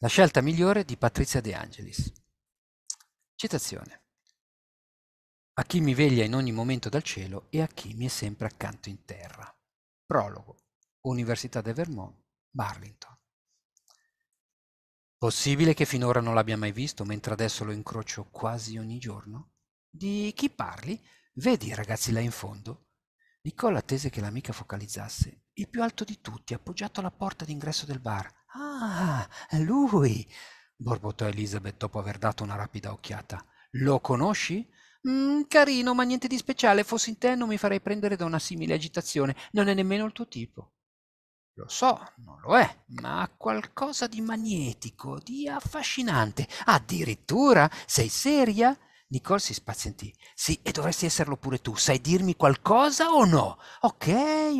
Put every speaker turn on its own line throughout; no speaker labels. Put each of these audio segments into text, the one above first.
La scelta migliore di Patrizia De Angelis. Citazione. A chi mi veglia in ogni momento dal cielo e a chi mi è sempre accanto in terra. Prologo. Università del Vermont, Burlington. Possibile che finora non l'abbia mai visto, mentre adesso lo incrocio quasi ogni giorno? Di chi parli? Vedi i ragazzi là in fondo? Nicola attese che l'amica focalizzasse, il più alto di tutti, appoggiato alla porta d'ingresso del bar, Ah, lui, borbottò Elizabeth dopo aver dato una rapida occhiata. Lo conosci? Mm, carino, ma niente di speciale. Fossi in te non mi farei prendere da una simile agitazione. Non è nemmeno il tuo tipo. Lo so, non lo è, ma ha qualcosa di magnetico, di affascinante. Addirittura, sei seria? Nicole si spazientì. Sì, e dovresti esserlo pure tu. Sai dirmi qualcosa o no? Ok,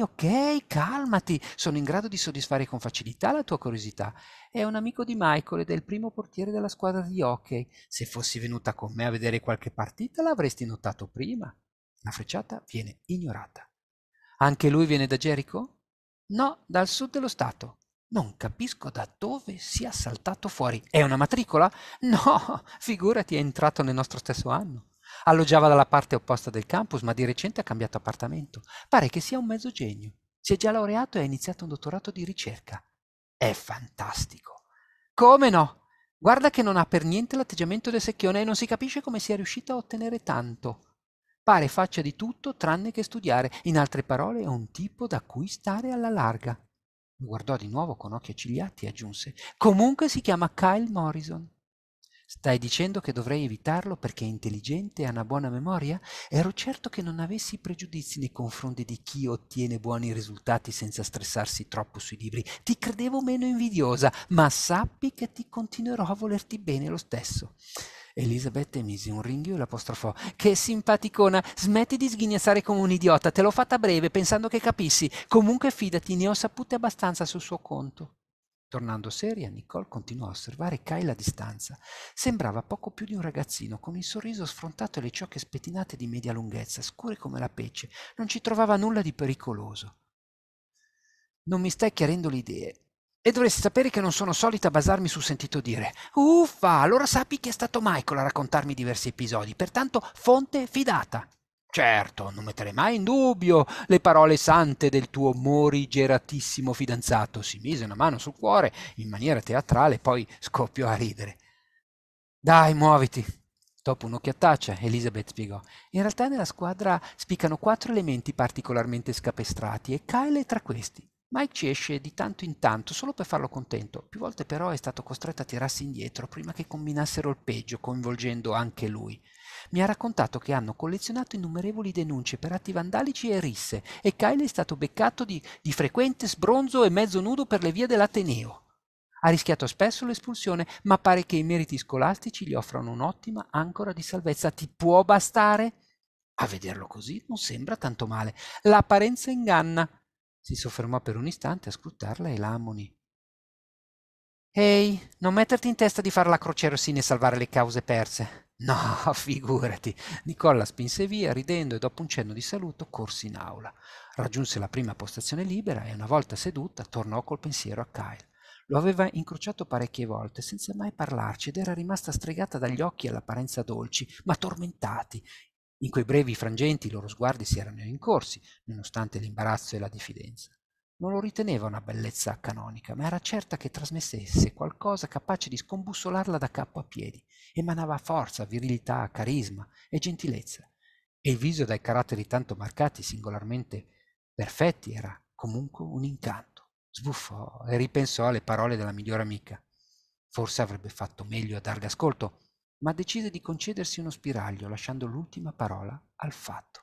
ok, calmati. Sono in grado di soddisfare con facilità la tua curiosità. È un amico di Michael ed è il primo portiere della squadra di hockey. Se fossi venuta con me a vedere qualche partita l'avresti notato prima. La frecciata viene ignorata. Anche lui viene da Jericho? No, dal sud dello Stato. Non capisco da dove sia saltato fuori. È una matricola? No, figurati, è entrato nel nostro stesso anno. Alloggiava dalla parte opposta del campus, ma di recente ha cambiato appartamento. Pare che sia un mezzo genio. Si è già laureato e ha iniziato un dottorato di ricerca. È fantastico. Come no? Guarda che non ha per niente l'atteggiamento del secchione e non si capisce come sia riuscito a ottenere tanto. Pare faccia di tutto tranne che studiare, in altre parole è un tipo da cui stare alla larga. Lo guardò di nuovo con occhi accigliati e aggiunse: Comunque si chiama Kyle Morrison. Stai dicendo che dovrei evitarlo perché è intelligente e ha una buona memoria? Ero certo che non avessi pregiudizi nei confronti di chi ottiene buoni risultati senza stressarsi troppo sui libri. Ti credevo meno invidiosa, ma sappi che ti continuerò a volerti bene lo stesso. Elisabetta emise un ringhio e l'apostrofò. Che simpaticona, smetti di sghignazzare come un idiota, te l'ho fatta breve pensando che capissi. Comunque fidati, ne ho sapute abbastanza sul suo conto. Tornando seria, Nicole continuò a osservare Kyle a distanza. Sembrava poco più di un ragazzino, con il sorriso sfrontato e le ciocche spettinate di media lunghezza, scure come la pece. Non ci trovava nulla di pericoloso. Non mi stai chiarendo le idee, e dovresti sapere che non sono solita basarmi su sentito dire. Uffa, allora sappi chi è stato Michael a raccontarmi diversi episodi, pertanto fonte fidata. Certo, non metterei mai in dubbio le parole sante del tuo morigeratissimo fidanzato. Si mise una mano sul cuore in maniera teatrale, poi scoppiò a ridere. Dai, muoviti. Dopo un'occhiataccia, Elizabeth spiegò. In realtà nella squadra spiccano quattro elementi particolarmente scapestrati e Kyle è tra questi. Mike ci esce di tanto in tanto solo per farlo contento, più volte però è stato costretto a tirarsi indietro prima che combinassero il peggio, coinvolgendo anche lui. Mi ha raccontato che hanno collezionato innumerevoli denunce per atti vandalici e risse e Kyle è stato beccato di, di frequente sbronzo e mezzo nudo per le vie dell'Ateneo. Ha rischiato spesso l'espulsione, ma pare che i meriti scolastici gli offrano un'ottima ancora di salvezza. Ti può bastare? A vederlo così non sembra tanto male. L'apparenza inganna. Si soffermò per un istante a scrutarla e la ammonì. Ehi, non metterti in testa di fare la crociera e salvare le cause perse. No, figurati. Nicola spinse via, ridendo e dopo un cenno di saluto corse in aula. Raggiunse la prima postazione libera e una volta seduta tornò col pensiero a Kyle. Lo aveva incrociato parecchie volte senza mai parlarci ed era rimasta stregata dagli occhi all'apparenza dolci, ma tormentati, in quei brevi frangenti i loro sguardi si erano rincorsi, nonostante l'imbarazzo e la diffidenza. Non lo riteneva una bellezza canonica, ma era certa che trasmettesse qualcosa capace di scombussolarla da capo a piedi. Emanava forza, virilità, carisma e gentilezza. E il viso dai caratteri tanto marcati, singolarmente perfetti, era comunque un incanto. Sbuffò e ripensò alle parole della migliore amica. Forse avrebbe fatto meglio a dargli ascolto ma decise di concedersi uno spiraglio, lasciando l'ultima parola al fatto.